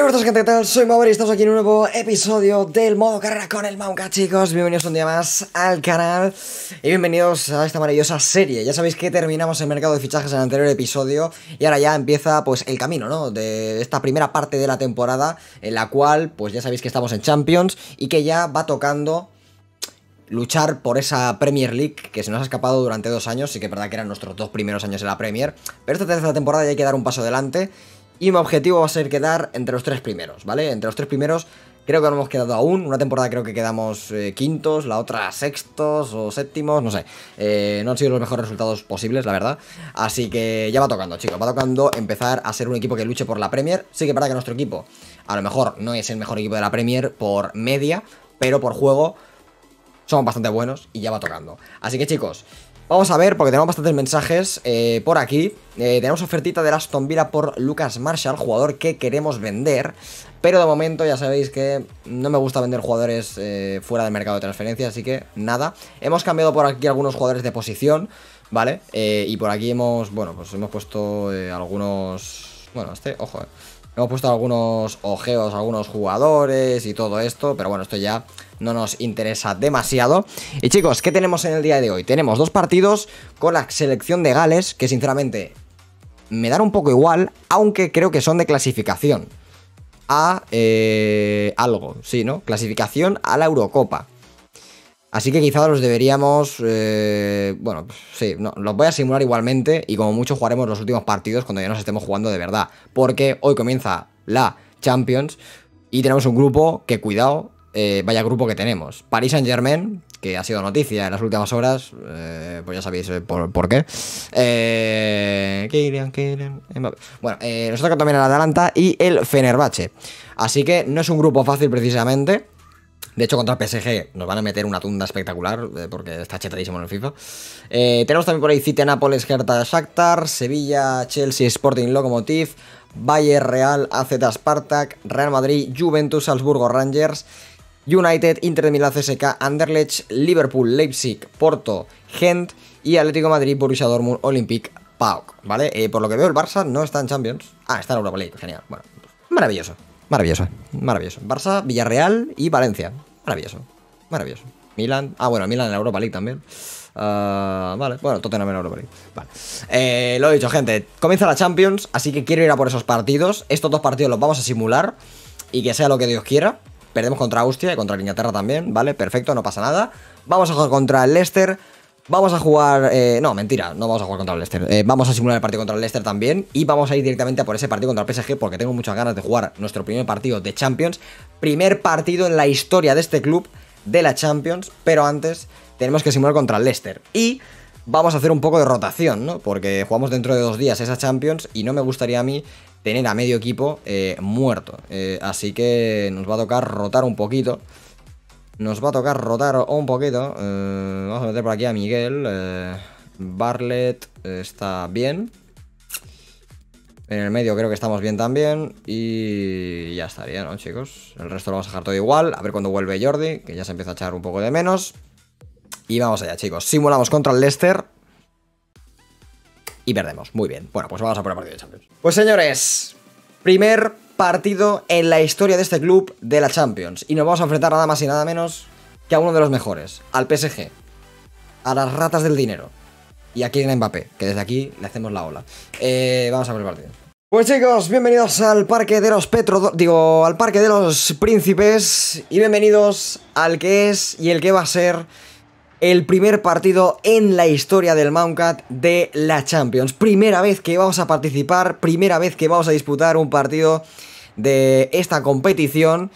Hola todos, ¿qué tal? Soy Mauri y estamos aquí en un nuevo episodio del modo carrera con el Mauca, chicos. Bienvenidos un día más al canal y bienvenidos a esta maravillosa serie. Ya sabéis que terminamos el mercado de fichajes en el anterior episodio y ahora ya empieza pues el camino, ¿no? De esta primera parte de la temporada en la cual pues ya sabéis que estamos en Champions y que ya va tocando luchar por esa Premier League que se nos ha escapado durante dos años. Sí que es verdad que eran nuestros dos primeros años en la Premier, pero esta tercera temporada ya hay que dar un paso adelante y mi objetivo va a ser quedar entre los tres primeros, ¿vale? Entre los tres primeros creo que no hemos quedado aún. Una temporada creo que quedamos eh, quintos, la otra sextos o séptimos, no sé. Eh, no han sido los mejores resultados posibles, la verdad. Así que ya va tocando, chicos. Va tocando empezar a ser un equipo que luche por la Premier. Sí que para que nuestro equipo a lo mejor no es el mejor equipo de la Premier por media, pero por juego somos bastante buenos y ya va tocando. Así que chicos, Vamos a ver, porque tenemos bastantes mensajes eh, por aquí. Eh, tenemos ofertita de Aston Villa por Lucas Marshall, jugador que queremos vender. Pero de momento ya sabéis que no me gusta vender jugadores eh, fuera del mercado de transferencia, así que nada. Hemos cambiado por aquí algunos jugadores de posición, ¿vale? y por aquí hemos, bueno, pues hemos puesto algunos... Bueno, este, ojo, eh. Hemos puesto algunos ojeos, algunos jugadores y todo esto, pero bueno, esto ya no nos interesa demasiado. Y chicos, ¿qué tenemos en el día de hoy? Tenemos dos partidos con la selección de Gales, que sinceramente me dan un poco igual, aunque creo que son de clasificación. A eh, algo, sí, ¿no? Clasificación a la Eurocopa. Así que quizá los deberíamos. Eh, bueno, sí, los voy a simular igualmente y como mucho jugaremos los últimos partidos cuando ya nos estemos jugando de verdad. Porque hoy comienza la Champions y tenemos un grupo que, cuidado, eh, vaya grupo que tenemos. Paris Saint Germain, que ha sido noticia en las últimas horas, eh, pues ya sabéis por, qué. bueno, nos toca también el Atalanta y el Fenerbahce. Así que no es un grupo fácil precisamente. De hecho, contra PSG nos van a meter una tunda espectacular, eh, porque está chetadísimo en el FIFA. Eh, tenemos también por ahí City, Nápoles, Hertha, Shakhtar, Sevilla, Chelsea, Sporting, Lokomotiv, Valle, Real, AZ, Spartak, Real Madrid, Juventus, Salzburgo, Rangers, United, Inter de Milán, CSK, Anderlecht, Liverpool, Leipzig, Porto, Gent y Atlético Madrid, Borussia Dortmund, Olympic, PAOK, ¿vale? Eh, por lo que veo, el Barça no está en Champions. Ah, está en Europa League, genial. Bueno, maravilloso, maravilloso, maravilloso. Barça, Villarreal y Valencia. Maravilloso. Maravilloso. Milan. Ah, bueno, Milan en la Europa League también. Ah, vale, bueno, Tottenham en Europa League. Vale. Eh, lo he dicho, gente. Comienza la Champions, así que quiero ir a por esos partidos. Estos dos partidos los vamos a simular. Y que sea lo que Dios quiera. Perdemos contra Austria y contra Inglaterra también, ¿vale? Perfecto, no pasa nada. Vamos a jugar contra el Leicester. Vamos a jugar... Eh, no, mentira, no vamos a jugar contra el Leicester. Eh, vamos a simular el partido contra el Leicester también y vamos a ir directamente a por ese partido contra el PSG porque tengo muchas ganas de jugar nuestro primer partido de Champions. Primer partido en la historia de este club de la Champions, pero antes tenemos que simular contra el Leicester. Y vamos a hacer un poco de rotación, ¿no? Porque jugamos dentro de dos días esa Champions y no me gustaría a mí tener a medio equipo eh, muerto. así que nos va a tocar rotar un poquito. Nos va a tocar rotar un poquito. Eh, vamos a meter por aquí a Miguel. Eh, Barlet eh, está bien. En el medio creo que estamos bien también. Y ya estaría, ¿no, chicos? El resto lo vamos a dejar todo igual. A ver cuando vuelve Jordi, que ya se empieza a echar un poco de menos. Y vamos allá, chicos. Simulamos contra el Leicester. Y perdemos. Muy bien. Bueno, pues vamos a por el partido de Champions. Pues señores, primer partido en la historia de este club de la Champions. Y nos vamos a enfrentar nada más y nada menos que a uno de los mejores, al PSG. A las ratas del dinero. Y aquí en Mbappé, que desde aquí le hacemos la ola. Eh, vamos a ver el partido. Pues chicos, bienvenidos al Parque de los Petro... Digo, al Parque de los Príncipes. Y bienvenidos al que es y el que va a ser el primer partido en la historia del Mountcat de la Champions. Primera vez que vamos a participar, primera vez que vamos a disputar un partido de esta competición.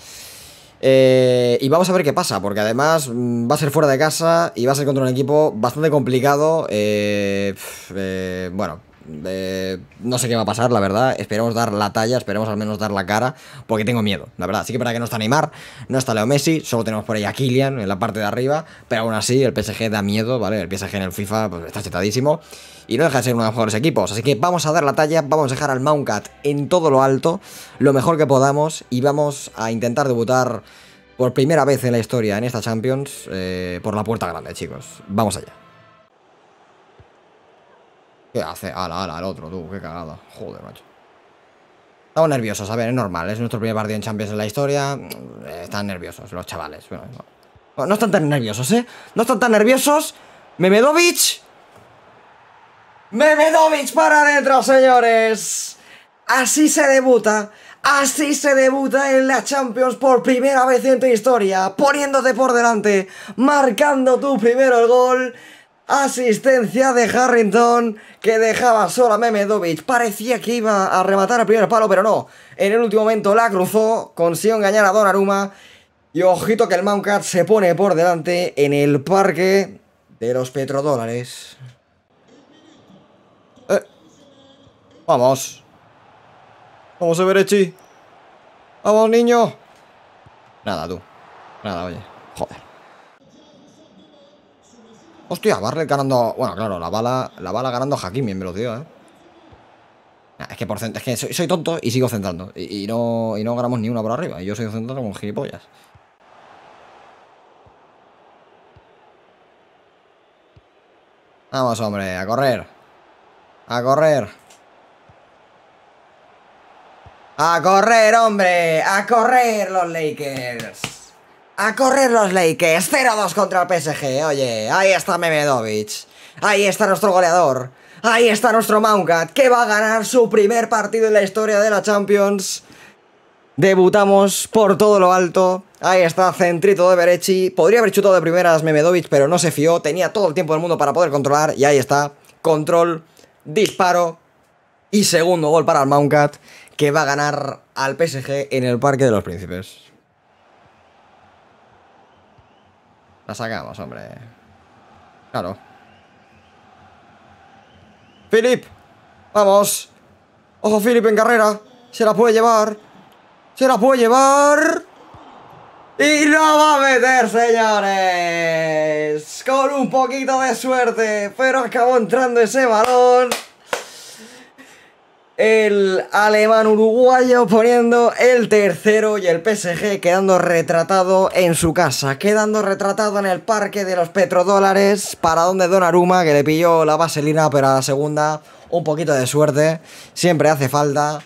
Eh, y vamos a ver qué pasa, porque además mm, va a ser fuera de casa y va a ser contra un equipo bastante complicado. Eh, eh bueno, no sé qué va a pasar, la verdad. Esperemos dar la talla, esperemos al menos dar la cara, porque tengo miedo, la verdad. Así que para que no está animar no está Leo Messi, solo tenemos por ahí a Kylian en la parte de arriba, pero aún así el PSG da miedo, ¿vale? El PSG en el FIFA pues, está chetadísimo y no deja de ser uno de los mejores equipos. Así que vamos a dar la talla, vamos a dejar al Mountcat en todo lo alto, lo mejor que podamos y vamos a intentar debutar por primera vez en la historia en esta Champions eh, por la puerta grande, chicos. Vamos allá. ¿Qué hace? Ala, ala, al otro, tú. Qué cagada. Joder, macho. Estamos nerviosos, a ver, es normal. Es nuestro primer partido en Champions en la historia. Mm, están nerviosos los chavales. Bueno, no. están tan nerviosos, ¿eh? No están tan nerviosos. Memedovic. Memedovic para adentro, señores. Así se debuta. Así se debuta en la Champions por primera vez en tu historia, poniéndote por delante, marcando tu primero el gol Asistencia de Harrington que dejaba sola a Memedovic. Parecía que iba a rematar al primer palo, pero no. En el último momento la cruzó, consiguió engañar a Donnarumma. Y ojito que el Mountcat se pone por delante en el parque de los petrodólares. Eh, vamos. Vamos a ver, Echi. Vamos, niño. Nada, tú. Nada, oye. Joder. Hostia, Barrel ganando... Bueno, claro, la bala, la bala ganando a Hakimi en velocidad, ¿eh? es que, por, es que soy, tonto y sigo centrando. Y, no, y no ganamos ni una por arriba. Y yo sigo centrando con gilipollas. Vamos, hombre, a correr. A correr. A correr, hombre. A correr los Lakers. A correr los Lakers. 0-2 contra el PSG. Oye, ahí está Memedovic. Ahí está nuestro goleador. Ahí está nuestro Mountcat, que va a ganar su primer partido en la historia de la Champions. Debutamos por todo lo alto. Ahí está, centrito de Berechi. Podría haber chutado de primeras Memedovic, pero no se fió. Tenía todo el tiempo del mundo para poder controlar. Y ahí está, control, disparo y segundo gol para el Mountcat, que va a ganar al PSG en el Parque de los Príncipes. sacamos, hombre. Claro. ¡Philip! ¡Vamos! ¡Ojo, Philip en carrera! ¡Se la puede llevar! ¡Se la puede llevar! ¡Y la va a meter, señores! Con un poquito de suerte, pero acabó entrando ese balón. El alemán uruguayo poniendo el tercero y el PSG quedando retratado en su casa, quedando retratado en el parque de los petrodólares, para donde Aruma, que le pilló la vaselina, pero a la segunda, un poquito de suerte, siempre hace falta.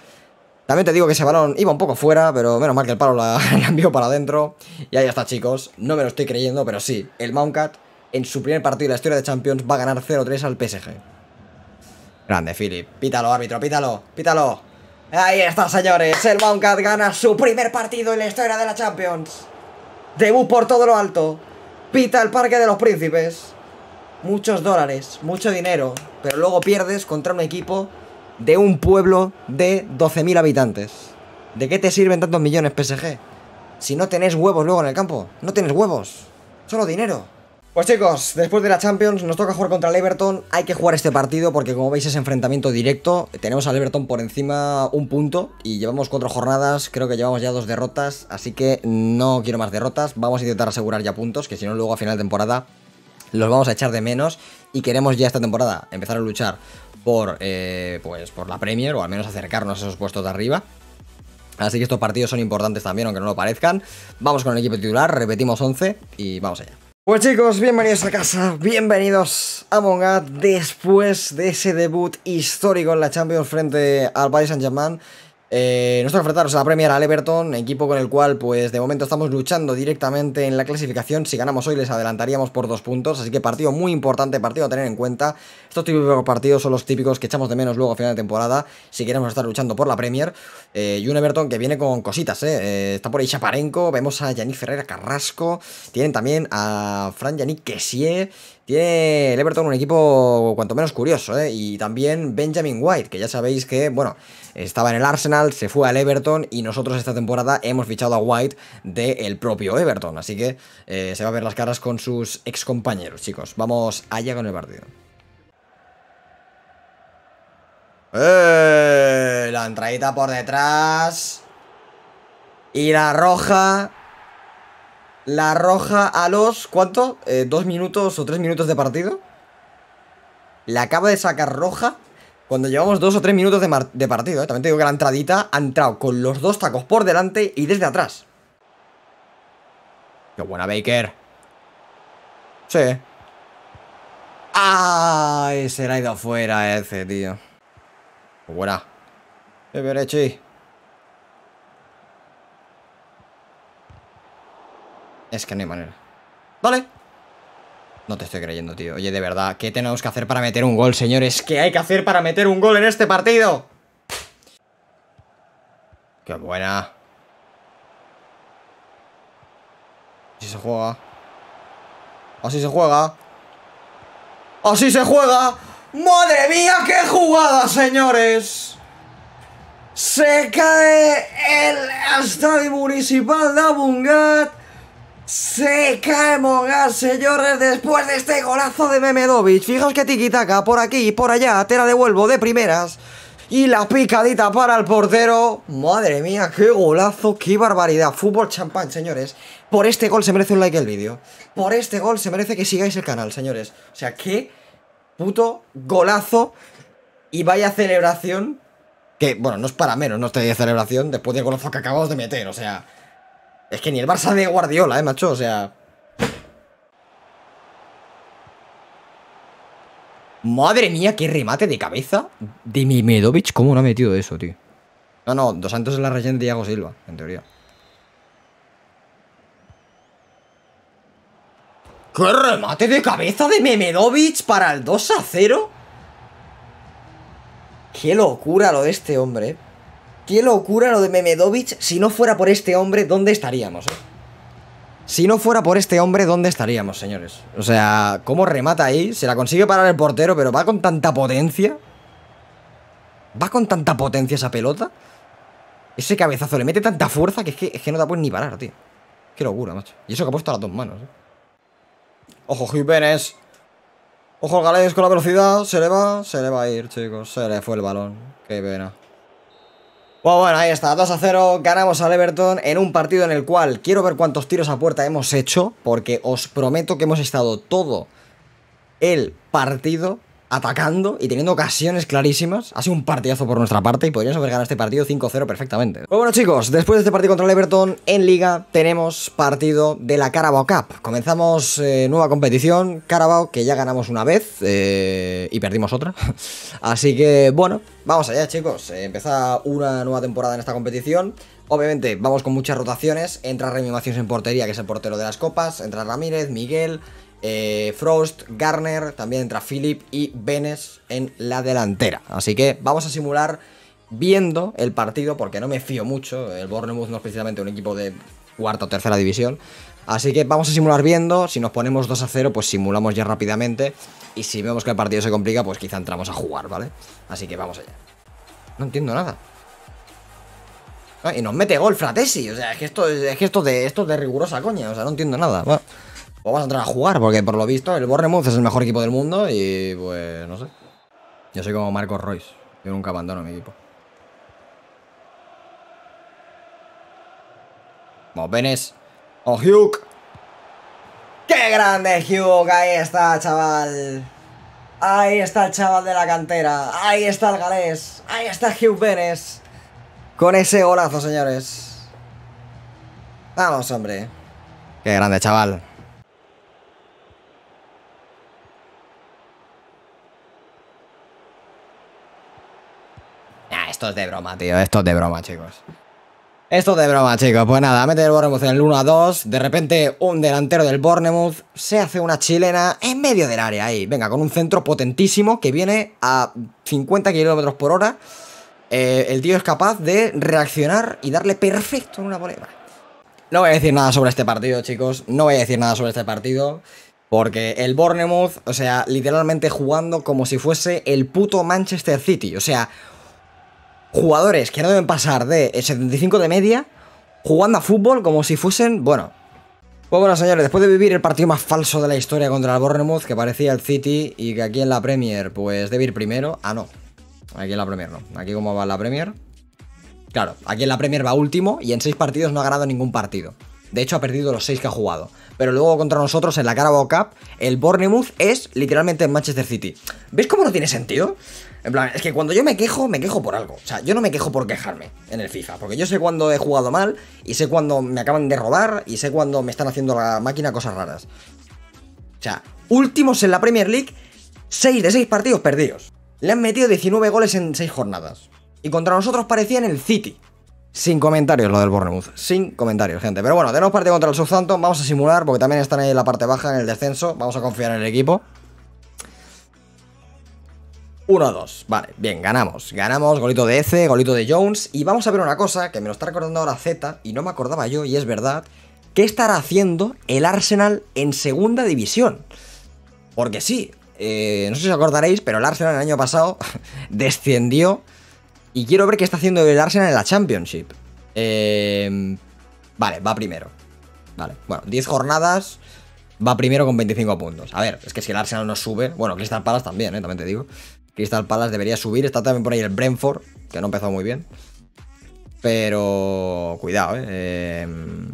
También te digo que ese balón iba un poco fuera, pero menos mal que el palo la, la envió para adentro. Y ahí está, chicos. No me lo estoy creyendo, pero sí, el Mountcat en su primer partido de la historia de Champions va a ganar 0-3 al PSG. Grande, Philip. Pítalo, árbitro, pítalo, pítalo. Ahí está, señores. El Mountcat gana su primer partido en la historia de la Champions. Debut por todo lo alto. Pita el Parque de los Príncipes. Muchos dólares, mucho dinero. Pero luego pierdes contra un equipo de un pueblo de 12.000 habitantes. ¿De qué te sirven tantos millones PSG? Si no tenés huevos luego en el campo. No tenés huevos. Solo dinero. Pues chicos, después de la Champions nos toca jugar contra el Everton, hay que jugar este partido porque como veis es enfrentamiento directo, tenemos al Everton por encima un punto y llevamos cuatro jornadas, creo que llevamos ya dos derrotas, así que no quiero más derrotas, vamos a intentar asegurar ya puntos, que si no luego a final de temporada los vamos a echar de menos y queremos ya esta temporada empezar a luchar por, eh, pues, por la Premier o al menos acercarnos a esos puestos de arriba. Así que estos partidos son importantes también, aunque no lo parezcan. Vamos con el equipo titular, repetimos 11 y vamos allá. Bueno pues chicos, bienvenidos a casa, bienvenidos a Mongat después de ese debut histórico en la Champions frente al Paris Saint-Germain eh, nuestro enfrentaros a la Premier al Everton, equipo con el cual pues de momento estamos luchando directamente en la clasificación, si ganamos hoy les adelantaríamos por dos puntos, así que partido muy importante, partido a tener en cuenta, estos típicos partidos son los típicos que echamos de menos luego a final de temporada, si queremos estar luchando por la Premier, eh, y un Everton que viene con cositas, eh. eh está por ahí Chaparenco, vemos a Yannick Ferreira Carrasco, tienen también a Fran Yannick Kessier, tiene el Everton un equipo cuanto menos curioso, ¿eh? Y también Benjamin White, que ya sabéis que, bueno, estaba en el Arsenal, se fue al Everton y nosotros esta temporada hemos fichado a White del propio Everton. Así que eh, se va a ver las caras con sus excompañeros, chicos. Vamos allá con el partido. ¡Eh! La entradita por detrás. Y la roja. La roja a los... ¿Cuánto? Eh, ¿Dos minutos o tres minutos de partido? La acaba de sacar roja cuando llevamos dos o tres minutos de, partido, ¿eh? también te digo que la entradita ha entrado con los dos tacos por delante y desde atrás. ¡Qué buena, Baker! Sí. ¡Ay! Se le ha ido afuera ese, tío. ¡Qué buena. hecho Es que no hay manera. Vale. No te estoy creyendo, tío. Oye, de verdad, ¿qué tenemos que hacer para meter un gol, señores? ¿Qué hay que hacer para meter un gol en este partido? ¡Qué buena! Así se juega. Así se juega. Así se juega. ¡Madre mía, qué jugada, señores! Se cae el estadio municipal de Abungat. Se cae Mogas, señores, después de este golazo de Memedovic. Fijaos que tiquitaca por aquí y por allá, te la devuelvo de primeras. Y la picadita para el portero. Madre mía, qué golazo, qué barbaridad. Fútbol champán, señores. Por este gol se merece un like el vídeo. Por este gol se merece que sigáis el canal, señores. O sea, qué puto golazo. Y vaya celebración. Que, bueno, no es para menos, no estoy de celebración después del golazo que acabamos de meter, o sea... Es que ni el Barça de Guardiola, eh, macho, o sea... Madre mía, qué remate de cabeza de Mimedovic. ¿Cómo no ha metido eso, tío? No, no, Dos Santos es la rellena de Diego Silva, en teoría. ¡Qué remate de cabeza de Memedovic para el 2 a 0! ¡Qué locura lo de este hombre! Eh! Qué locura lo de Memedovic Si no fuera por este hombre, ¿dónde estaríamos? Eh? Si no fuera por este hombre, ¿dónde estaríamos, señores? O sea, ¿cómo remata ahí? Se la consigue parar el portero, pero va con tanta potencia. ¿Va con tanta potencia esa pelota? Ese cabezazo le mete tanta fuerza que es que, no te puedes ni parar, tío. Qué locura, macho. Y eso que ha puesto a las dos manos. ¿eh? Ojo, Jiménez. Ojo, Galés con la velocidad. Se le va, se le va a ir, chicos. Se le fue el balón. Qué pena. Pues bueno, ahí está, 2 a 0, ganamos al Everton en un partido en el cual quiero ver cuántos tiros a puerta hemos hecho, porque os prometo que hemos estado todo el partido atacando y teniendo ocasiones clarísimas. Ha sido un partidazo por nuestra parte y podríamos haber ganado este partido 5-0 perfectamente. Pues bueno chicos, después de este partido contra el Everton en Liga tenemos partido de la Carabao Cup. Comenzamos eh, nueva competición, Carabao que ya ganamos una vez eh, y perdimos otra. Así que bueno, vamos allá chicos. Empieza una nueva temporada en esta competición. Obviamente vamos con muchas rotaciones, entra Remi Macius en portería, que es el portero de las copas, entra Ramírez, Miguel, eh, Frost, Garner, también entra Philip y Benes en la delantera. Así que vamos a simular viendo el partido, porque no me fío mucho, el Bournemouth no es precisamente un equipo de cuarta o tercera división. Así que vamos a simular viendo, si nos ponemos 2 a 0, pues simulamos ya rápidamente. Y si vemos que el partido se complica, pues quizá entramos a jugar, ¿vale? Así que vamos allá. No entiendo nada. Ah, y nos mete gol Fratesi, o sea, es que esto es, de, esto de rigurosa coña, o sea, no entiendo nada. Pues vamos a entrar a jugar, porque por lo visto el Bournemouth es el mejor equipo del mundo y pues no sé. Yo soy como Marcos Royce, yo nunca abandono mi equipo. Vamos, Benes. O oh, Hugh. ¡Qué grande Hugh! Ahí está, chaval. Ahí está el chaval de la cantera. Ahí está el galés. Ahí está Hugh Benes. Con ese golazo, señores. Vamos, hombre. Qué grande, chaval. Ah, esto es de broma, tío. Esto es de broma, chicos. Esto es de broma, chicos. Pues nada, mete el Bournemouth en el 1 a 2. De repente, un delantero del Bournemouth se hace una chilena en medio del área ahí. Venga, con un centro potentísimo que viene a 50 kilómetros por hora. Eh, el tío es capaz de reaccionar y darle perfecto en una bolera. No voy a decir nada sobre este partido, chicos. No voy a decir nada sobre este partido. Porque el Bournemouth, o sea, literalmente jugando como si fuese el puto Manchester City. O sea, jugadores que no deben pasar de 75 de media jugando a fútbol como si fuesen, bueno. Pues bueno, señores, después de vivir el partido más falso de la historia contra el Bournemouth, que parecía el City y que aquí en la Premier, pues debe ir primero. Ah, no. Aquí en la Premier no. Aquí como va la Premier. Claro, aquí en la Premier va último y en seis partidos no ha ganado ningún partido. De hecho, ha perdido los seis que ha jugado. Pero luego contra nosotros en la Carabao Cup, el Bournemouth es literalmente el Manchester City. ¿Ves cómo no tiene sentido? En plan, es que cuando yo me quejo, me quejo por algo. O sea, yo no me quejo por quejarme en el FIFA, porque yo sé cuando he jugado mal, y sé cuando me acaban de robar, y sé cuando me están haciendo la máquina cosas raras. O sea, últimos en la Premier League, 6 de 6 partidos perdidos. Le han metido 19 goles en 6 jornadas. Y contra nosotros en el City. Sin comentarios lo del Bournemouth, sin comentarios, gente. Pero bueno, tenemos parte contra el Southampton, vamos a simular porque también están ahí en la parte baja, en el descenso, vamos a confiar en el equipo. 1-2, vale, bien, ganamos, ganamos, golito de Eze, golito de Jones y vamos a ver una cosa que me lo está recordando ahora Z y no me acordaba yo y es verdad, ¿qué estará haciendo el Arsenal en segunda división? Porque sí, eh, no sé si os acordaréis, pero el Arsenal el año pasado descendió y quiero ver qué está haciendo el Arsenal en la Championship. Em, vale, va primero. Vale, bueno, 10 jornadas, va primero con 25 puntos. A ver, es que si el Arsenal no sube, bueno, Crystal Palas también, eh, también te digo. Crystal Palace debería subir. Está también por ahí el Brentford, que no empezó muy bien. Pero cuidado, ¿eh? Em,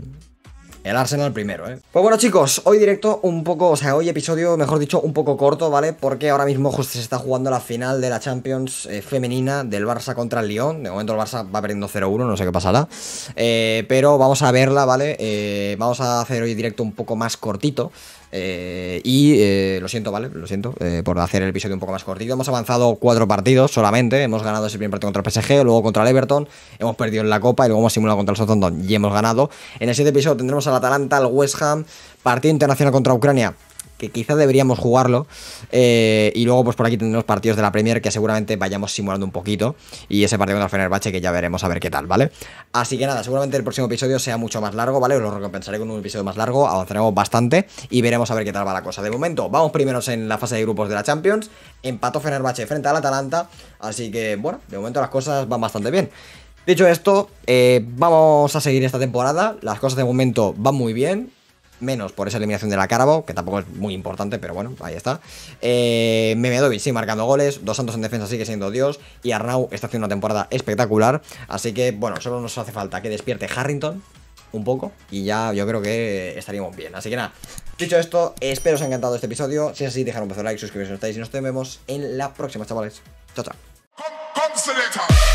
el Arsenal primero, ¿eh? Pues bueno, chicos, hoy directo un poco, o sea, hoy episodio, mejor dicho, un poco corto, ¿vale? Porque ahora mismo justo se está jugando la final de la Champions eh, femenina del Barça contra el Lyon. De momento el Barça va perdiendo 0-1, no sé qué pasará. Eh, pero vamos a verla, ¿vale? Eh, vamos a hacer hoy directo un poco más cortito. Eh, y eh, lo siento, ¿vale? Lo siento eh, por hacer el episodio un poco más cortito. Hemos avanzado cuatro partidos solamente. Hemos ganado ese primer partido contra el PSG, luego contra el Everton. Hemos perdido en la Copa y luego hemos simulado contra el Southampton y hemos ganado. En el siguiente episodio tendremos al Atalanta, al West Ham, partido internacional contra Ucrania que quizá deberíamos jugarlo. Eh, y luego, pues por aquí tendremos partidos de la Premier que seguramente vayamos simulando un poquito. Y ese partido contra Fenerbahce que ya veremos a ver qué tal, ¿vale? Así que nada, seguramente el próximo episodio sea mucho más largo, ¿vale? Os lo recompensaré con un episodio más largo, avanzaremos bastante y veremos a ver qué tal va la cosa. De momento, vamos primeros en la fase de grupos de la Champions. Empató Fenerbahce frente al Atalanta. Así que, bueno, de momento las cosas van bastante bien. Dicho esto, eh, vamos a seguir esta temporada. Las cosas de momento van muy bien menos por esa eliminación de la Carabao, que tampoco es muy importante, pero bueno, ahí está. me eh, Memedovic sí, marcando goles, Dos Santos en defensa sigue siendo Dios y Arnau está haciendo una temporada espectacular. Así que bueno, solo nos hace falta que despierte Harrington un poco y ya yo creo que estaríamos bien. Así que nada, dicho esto, espero os haya encantado este episodio. Si es así, dejad un beso de like, suscribiros si no estáis y nos vemos en la próxima, chavales. Chao, chao.